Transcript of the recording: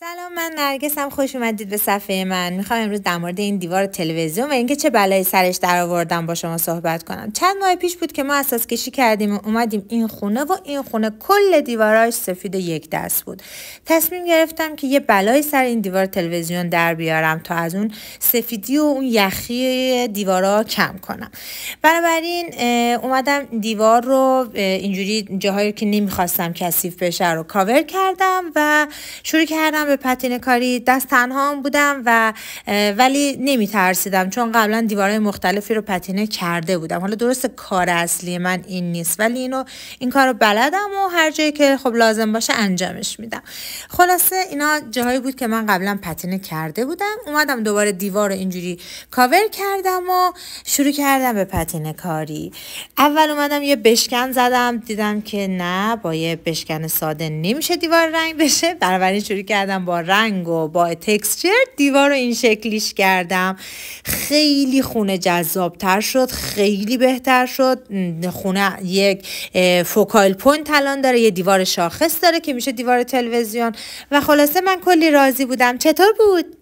سلام من نرگسم خوش اومدید به صفحه من میخوام امروز در مورد این دیوار تلویزیون و اینکه چه بلایی سرش در آوردم با شما صحبت کنم چند ماه پیش بود که ما اساس کشی کردیم و اومدیم این خونه و این خونه کل دیواراش سفید یک دست بود تصمیم گرفتم که یه بلایی سر این دیوار تلویزیون در بیارم تا از اون سفیدی و اون یخی دیوارا کم کنم بنابراین اومدم دیوار رو اینجوری جاهایی که نمیخواستم کثیف بشه رو کاور کردم و شروع کردم به پتین کاری دست تنها هم بودم و ولی نمی ترسیدم چون قبلا دیوارهای مختلفی رو پتینه کرده بودم حالا درست کار اصلی من این نیست ولی اینو این کار رو بلدم و هر جایی که خب لازم باشه انجامش میدم خلاصه اینا جاهایی بود که من قبلا پتینه کرده بودم اومدم دوباره دیوار رو اینجوری کاور کردم و شروع کردم به پتینه کاری اول اومدم یه بشکن زدم دیدم که نه با یه بشکن ساده نمیشه دیوار رنگ بشه بنابراین شروع کردم با رنگ و با تکسچر دیوار رو این شکلیش کردم خیلی خونه جذابتر شد خیلی بهتر شد خونه یک فوکال پوینت الان داره یه دیوار شاخص داره که میشه دیوار تلویزیون و خلاصه من کلی راضی بودم چطور بود؟